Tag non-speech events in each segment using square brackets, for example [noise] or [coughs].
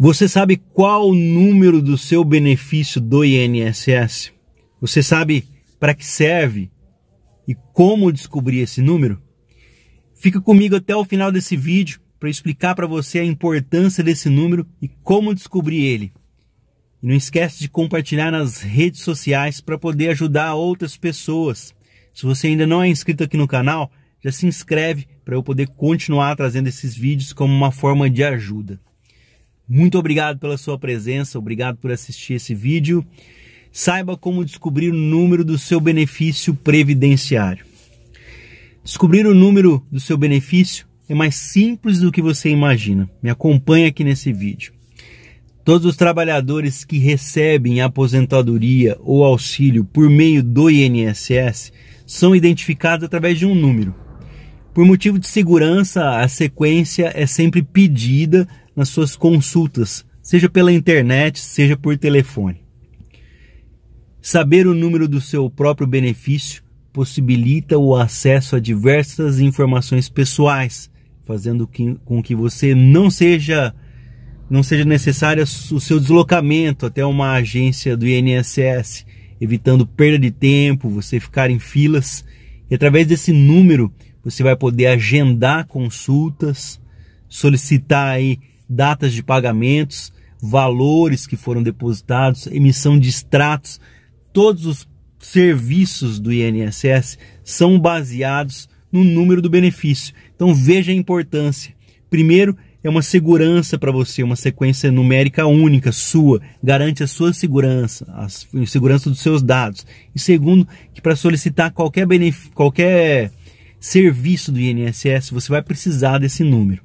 Você sabe qual o número do seu benefício do INSS? Você sabe para que serve e como descobrir esse número? Fica comigo até o final desse vídeo para explicar para você a importância desse número e como descobrir ele. E não esquece de compartilhar nas redes sociais para poder ajudar outras pessoas. Se você ainda não é inscrito aqui no canal, já se inscreve para eu poder continuar trazendo esses vídeos como uma forma de ajuda. Muito obrigado pela sua presença, obrigado por assistir esse vídeo. Saiba como descobrir o número do seu benefício previdenciário. Descobrir o número do seu benefício é mais simples do que você imagina. Me acompanhe aqui nesse vídeo. Todos os trabalhadores que recebem aposentadoria ou auxílio por meio do INSS são identificados através de um número. Por motivo de segurança, a sequência é sempre pedida nas suas consultas, seja pela internet, seja por telefone. Saber o número do seu próprio benefício possibilita o acesso a diversas informações pessoais, fazendo com que você não seja não seja necessário o seu deslocamento até uma agência do INSS, evitando perda de tempo, você ficar em filas. E através desse número, você vai poder agendar consultas, solicitar aí datas de pagamentos, valores que foram depositados, emissão de extratos, todos os serviços do INSS são baseados no número do benefício. Então veja a importância. Primeiro, é uma segurança para você, uma sequência numérica única sua, garante a sua segurança, a segurança dos seus dados. E segundo, que para solicitar qualquer, qualquer serviço do INSS, você vai precisar desse número.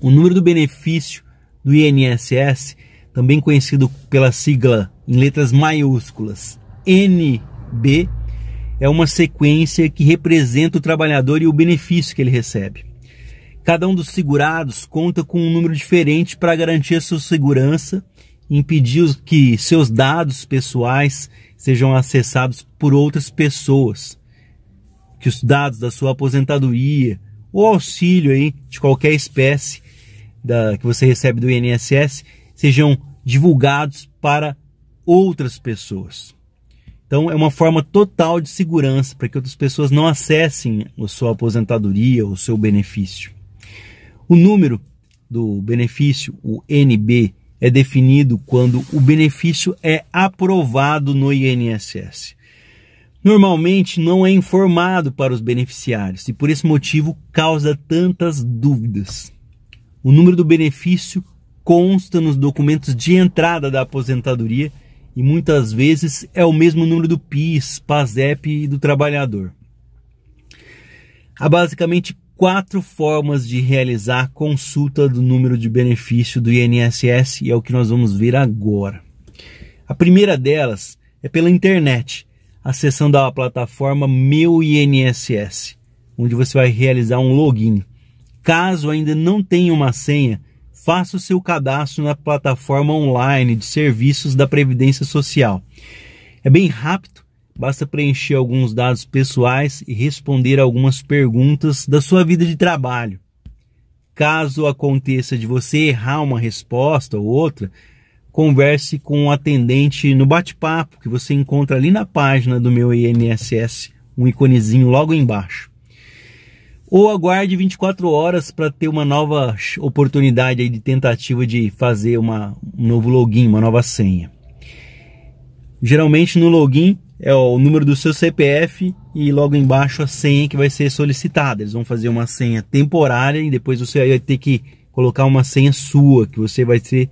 O número do benefício do INSS, também conhecido pela sigla em letras maiúsculas NB, é uma sequência que representa o trabalhador e o benefício que ele recebe. Cada um dos segurados conta com um número diferente para garantir a sua segurança e impedir que seus dados pessoais sejam acessados por outras pessoas. Que os dados da sua aposentadoria ou auxílio aí de qualquer espécie da, que você recebe do INSS sejam divulgados para outras pessoas. Então, é uma forma total de segurança para que outras pessoas não acessem a sua aposentadoria ou o seu benefício. O número do benefício, o NB, é definido quando o benefício é aprovado no INSS. Normalmente não é informado para os beneficiários e por esse motivo causa tantas dúvidas. O número do benefício consta nos documentos de entrada da aposentadoria e muitas vezes é o mesmo número do PIS, PASEP e do trabalhador. Há basicamente quatro formas de realizar a consulta do número de benefício do INSS e é o que nós vamos ver agora. A primeira delas é pela internet, acessando a plataforma Meu INSS, onde você vai realizar um login. Caso ainda não tenha uma senha, faça o seu cadastro na plataforma online de serviços da Previdência Social. É bem rápido, basta preencher alguns dados pessoais e responder algumas perguntas da sua vida de trabalho. Caso aconteça de você errar uma resposta ou outra, converse com o um atendente no bate-papo que você encontra ali na página do meu INSS, um iconezinho logo embaixo ou aguarde 24 horas para ter uma nova oportunidade aí de tentativa de fazer uma, um novo login, uma nova senha. Geralmente no login é o número do seu CPF e logo embaixo a senha que vai ser solicitada. Eles vão fazer uma senha temporária e depois você vai ter que colocar uma senha sua, que você vai ser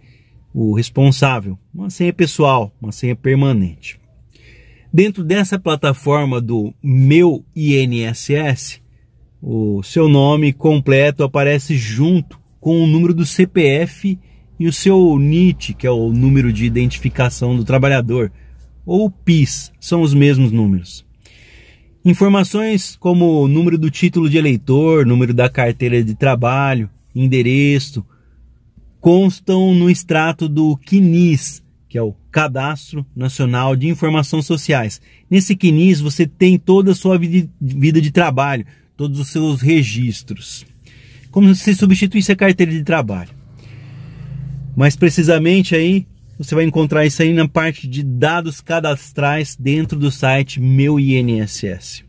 o responsável. Uma senha pessoal, uma senha permanente. Dentro dessa plataforma do Meu INSS, o seu nome completo aparece junto com o número do CPF e o seu NIT, que é o número de identificação do trabalhador, ou PIS, são os mesmos números. Informações como o número do título de eleitor, número da carteira de trabalho, endereço, constam no extrato do CNIS, que é o Cadastro Nacional de Informações Sociais. Nesse CNIS você tem toda a sua vida de trabalho, todos os seus registros, como se substituísse a carteira de trabalho. Mas, precisamente aí, você vai encontrar isso aí na parte de dados cadastrais dentro do site Meu INSS.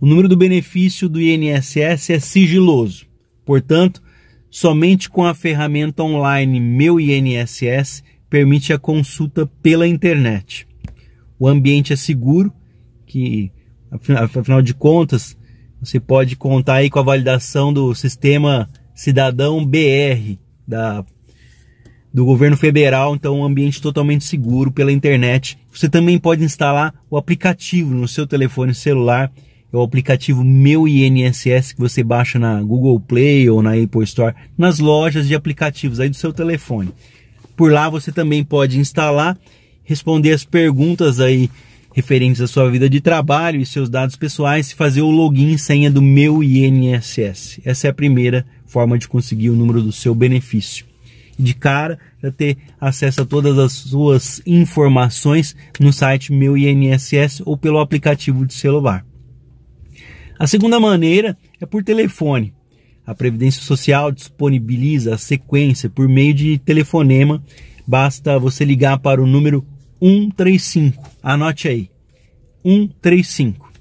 O número do benefício do INSS é sigiloso, portanto, somente com a ferramenta online Meu INSS permite a consulta pela internet. O ambiente é seguro, que afinal de contas, você pode contar aí com a validação do sistema Cidadão BR da do governo federal, então um ambiente totalmente seguro pela internet. Você também pode instalar o aplicativo no seu telefone celular, é o aplicativo Meu INSS que você baixa na Google Play ou na Apple Store, nas lojas de aplicativos aí do seu telefone. Por lá você também pode instalar, responder as perguntas aí referentes à sua vida de trabalho e seus dados pessoais e fazer o login e senha do meu INSS. Essa é a primeira forma de conseguir o número do seu benefício. De cara, já é ter acesso a todas as suas informações no site Meu INSS ou pelo aplicativo de celular. A segunda maneira é por telefone. A Previdência Social disponibiliza a sequência por meio de telefonema. Basta você ligar para o número 135. Anote aí. 135.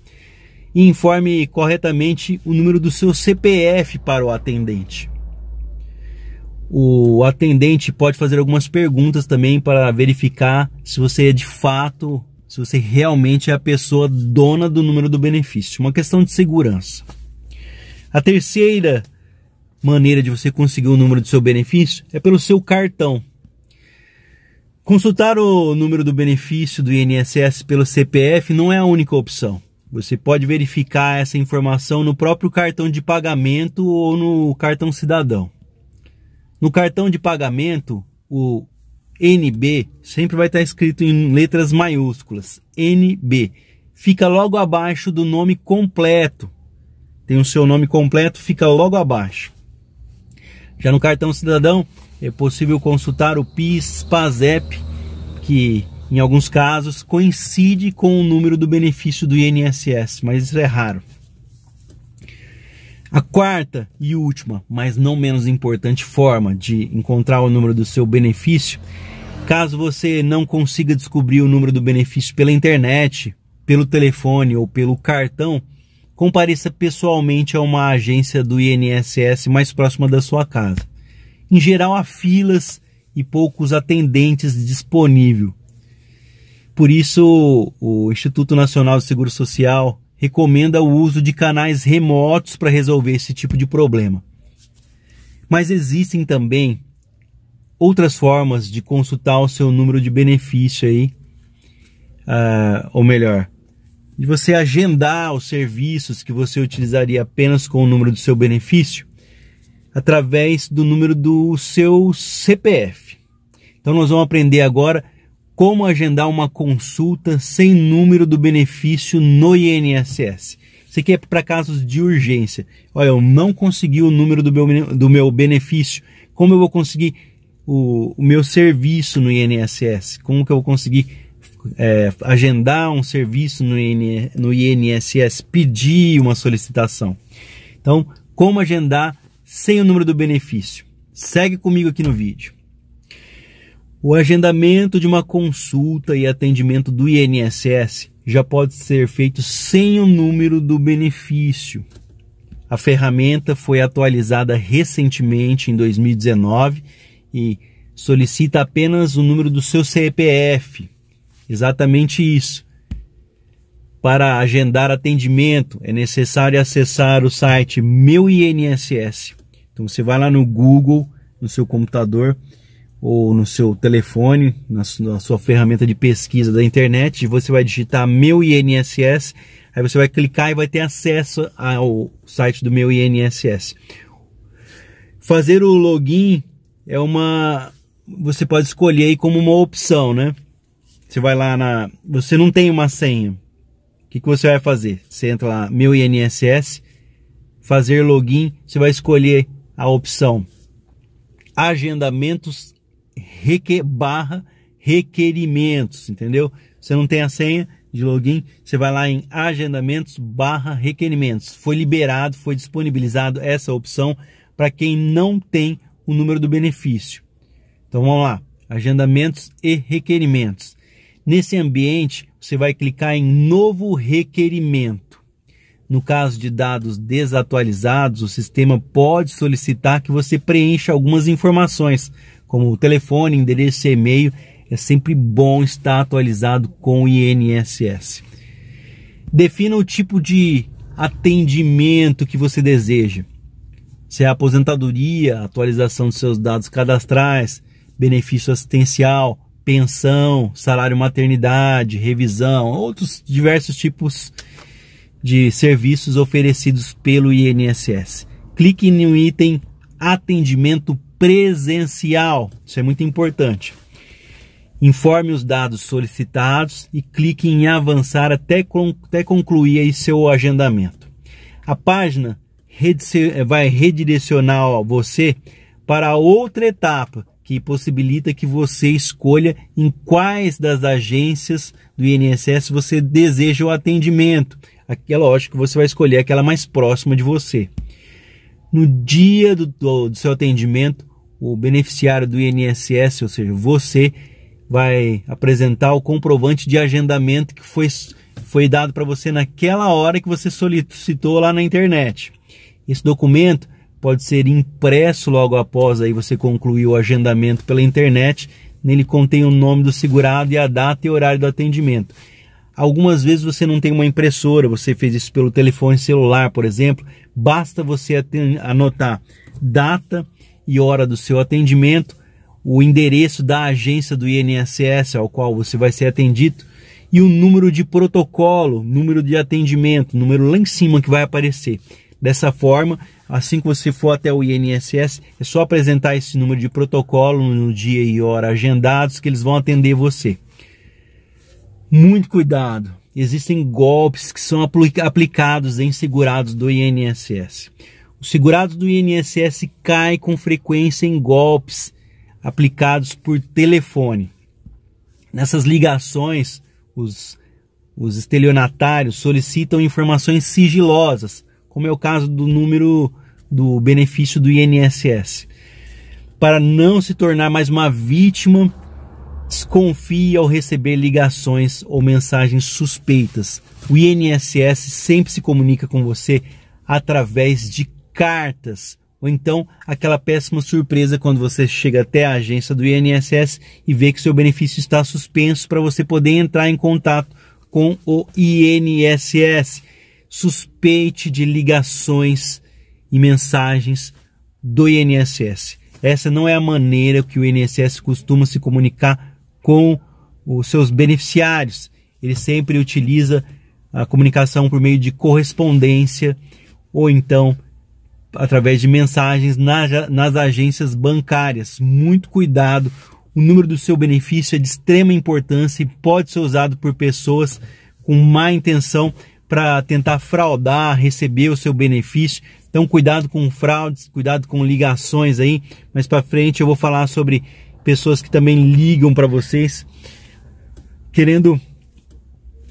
E informe corretamente o número do seu CPF para o atendente. O atendente pode fazer algumas perguntas também para verificar se você é de fato, se você realmente é a pessoa dona do número do benefício. Uma questão de segurança. A terceira maneira de você conseguir o número do seu benefício é pelo seu cartão. Consultar o número do benefício do INSS pelo CPF não é a única opção. Você pode verificar essa informação no próprio cartão de pagamento ou no cartão cidadão. No cartão de pagamento, o NB sempre vai estar escrito em letras maiúsculas, NB. Fica logo abaixo do nome completo. Tem o seu nome completo, fica logo abaixo. Já no cartão cidadão, é possível consultar o PIS, PASEP, que em alguns casos coincide com o número do benefício do INSS, mas isso é raro. A quarta e última, mas não menos importante forma de encontrar o número do seu benefício, caso você não consiga descobrir o número do benefício pela internet, pelo telefone ou pelo cartão, compareça pessoalmente a uma agência do INSS mais próxima da sua casa. Em geral, há filas e poucos atendentes disponíveis. Por isso, o Instituto Nacional de Seguro Social recomenda o uso de canais remotos para resolver esse tipo de problema. Mas existem também outras formas de consultar o seu número de benefício aí, uh, ou melhor, de você agendar os serviços que você utilizaria apenas com o número do seu benefício através do número do seu CPF. Então nós vamos aprender agora como agendar uma consulta sem número do benefício no INSS. Isso aqui é para casos de urgência. Olha, eu não consegui o número do meu, do meu benefício. Como eu vou conseguir o, o meu serviço no INSS? Como que eu vou conseguir é, agendar um serviço no, IN, no INSS, pedir uma solicitação? Então, como agendar sem o número do benefício. Segue comigo aqui no vídeo. O agendamento de uma consulta e atendimento do INSS já pode ser feito sem o número do benefício. A ferramenta foi atualizada recentemente em 2019 e solicita apenas o número do seu CPF. Exatamente isso. Para agendar atendimento, é necessário acessar o site Meu INSS. Então você vai lá no Google, no seu computador ou no seu telefone, na sua, na sua ferramenta de pesquisa da internet, você vai digitar meu INSS, aí você vai clicar e vai ter acesso ao site do meu INSS. Fazer o login é uma você pode escolher aí como uma opção, né? Você vai lá na. Você não tem uma senha. O que, que você vai fazer? Você entra lá, meu INSS, fazer login. Você vai escolher a opção agendamentos requer, barra requerimentos, entendeu? Você não tem a senha de login, você vai lá em agendamentos barra requerimentos. Foi liberado, foi disponibilizado essa opção para quem não tem o número do benefício. Então vamos lá, agendamentos e requerimentos. Nesse ambiente, você vai clicar em novo requerimento. No caso de dados desatualizados, o sistema pode solicitar que você preencha algumas informações, como o telefone, endereço e e-mail. É sempre bom estar atualizado com o INSS. Defina o tipo de atendimento que você deseja. Se é aposentadoria, atualização dos seus dados cadastrais, benefício assistencial, pensão, salário maternidade, revisão, outros diversos tipos de de serviços oferecidos pelo INSS. Clique no item atendimento presencial. Isso é muito importante. Informe os dados solicitados e clique em avançar até, até concluir seu agendamento. A página vai redirecionar você para outra etapa que possibilita que você escolha em quais das agências do INSS você deseja o atendimento é lógico que você vai escolher aquela mais próxima de você. No dia do, do, do seu atendimento, o beneficiário do INSS, ou seja, você, vai apresentar o comprovante de agendamento que foi, foi dado para você naquela hora que você solicitou lá na internet. Esse documento pode ser impresso logo após aí você concluir o agendamento pela internet. Nele contém o nome do segurado e a data e horário do atendimento. Algumas vezes você não tem uma impressora, você fez isso pelo telefone celular, por exemplo. Basta você anotar data e hora do seu atendimento, o endereço da agência do INSS ao qual você vai ser atendido e o número de protocolo, número de atendimento, número lá em cima que vai aparecer. Dessa forma, assim que você for até o INSS, é só apresentar esse número de protocolo no dia e hora agendados que eles vão atender você. Muito cuidado. Existem golpes que são aplicados em segurados do INSS. O segurado do INSS cai com frequência em golpes aplicados por telefone. Nessas ligações, os, os estelionatários solicitam informações sigilosas, como é o caso do número do benefício do INSS, para não se tornar mais uma vítima desconfie ao receber ligações ou mensagens suspeitas. O INSS sempre se comunica com você através de cartas ou então aquela péssima surpresa quando você chega até a agência do INSS e vê que seu benefício está suspenso para você poder entrar em contato com o INSS. Suspeite de ligações e mensagens do INSS. Essa não é a maneira que o INSS costuma se comunicar com os seus beneficiários. Ele sempre utiliza a comunicação por meio de correspondência ou então através de mensagens nas, nas agências bancárias. Muito cuidado, o número do seu benefício é de extrema importância e pode ser usado por pessoas com má intenção para tentar fraudar, receber o seu benefício. Então, cuidado com fraudes, cuidado com ligações aí. Mais para frente eu vou falar sobre pessoas que também ligam para vocês querendo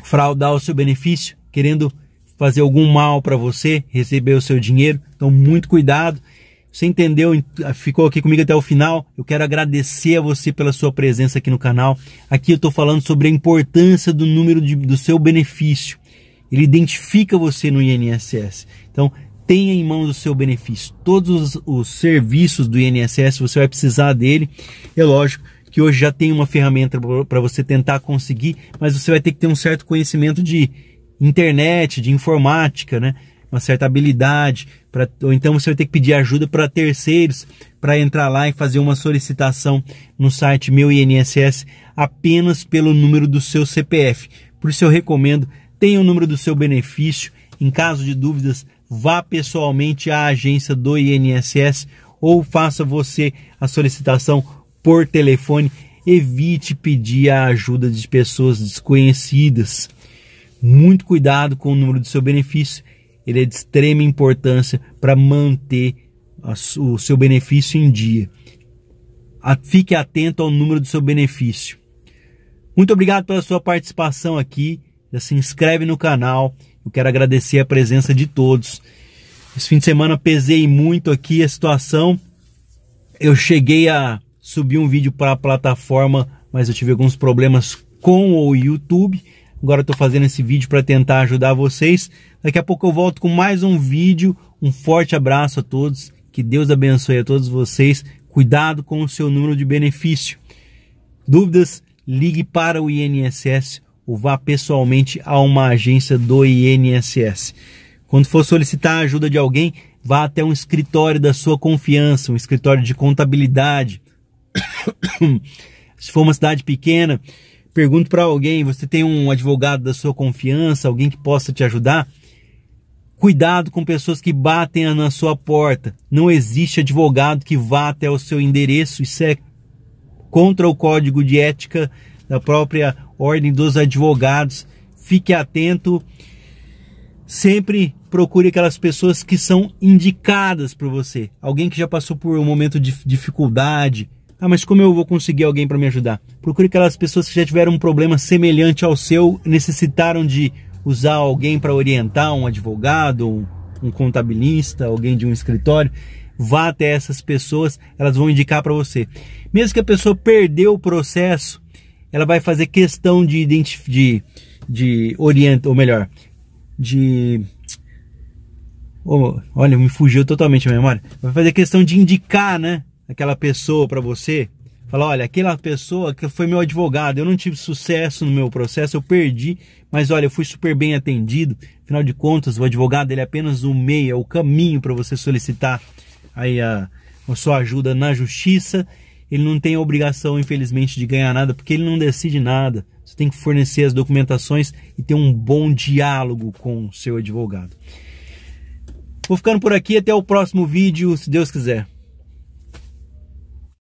fraudar o seu benefício, querendo fazer algum mal para você, receber o seu dinheiro. Então, muito cuidado. Você entendeu? Ah, ficou aqui comigo até o final. Eu quero agradecer a você pela sua presença aqui no canal. Aqui eu estou falando sobre a importância do número de, do seu benefício. Ele identifica você no INSS. Então, tenha em mãos o seu benefício. Todos os, os serviços do INSS você vai precisar dele. É lógico que hoje já tem uma ferramenta para você tentar conseguir, mas você vai ter que ter um certo conhecimento de internet, de informática, né? uma certa habilidade, pra, ou então você vai ter que pedir ajuda para terceiros para entrar lá e fazer uma solicitação no site Meu INSS apenas pelo número do seu CPF. Por isso eu recomendo, tenha o número do seu benefício. Em caso de dúvidas, vá pessoalmente à agência do INSS ou faça você a solicitação por telefone. Evite pedir a ajuda de pessoas desconhecidas. Muito cuidado com o número do seu benefício, ele é de extrema importância para manter o seu benefício em dia. Fique atento ao número do seu benefício. Muito obrigado pela sua participação aqui. Já se inscreve no canal eu quero agradecer a presença de todos. Esse fim de semana pesei muito aqui a situação. Eu cheguei a subir um vídeo para a plataforma, mas eu tive alguns problemas com o YouTube. Agora estou fazendo esse vídeo para tentar ajudar vocês. Daqui a pouco eu volto com mais um vídeo. Um forte abraço a todos. Que Deus abençoe a todos vocês. Cuidado com o seu número de benefício. Dúvidas? Ligue para o INSS ou vá pessoalmente a uma agência do INSS. Quando for solicitar a ajuda de alguém, vá até um escritório da sua confiança, um escritório de contabilidade. [coughs] Se for uma cidade pequena, pergunte para alguém: você tem um advogado da sua confiança, alguém que possa te ajudar? Cuidado com pessoas que batem na sua porta. Não existe advogado que vá até o seu endereço. Isso é contra o código de ética da própria Ordem dos Advogados. Fique atento. Sempre procure aquelas pessoas que são indicadas para você. Alguém que já passou por um momento de dificuldade. Ah, mas como eu vou conseguir alguém para me ajudar? Procure aquelas pessoas que já tiveram um problema semelhante ao seu, necessitaram de usar alguém para orientar, um advogado, um, um contabilista, alguém de um escritório vá até essas pessoas, elas vão indicar para você. Mesmo que a pessoa perdeu o processo, ela vai fazer questão de de, de orientar, ou melhor, de oh, olha, me fugiu totalmente a memória. Vai fazer questão de indicar, né, aquela pessoa para você. Falar, olha, aquela pessoa que foi meu advogado, eu não tive sucesso no meu processo, eu perdi, mas olha, eu fui super bem atendido. Afinal de contas, o advogado ele é apenas o meio, é o caminho para você solicitar aí a, a sua ajuda na justiça ele não tem a obrigação, infelizmente, de ganhar nada, porque ele não decide nada. Você tem que fornecer as documentações e ter um bom diálogo com o seu advogado. Vou ficando por aqui, até o próximo vídeo, se Deus quiser.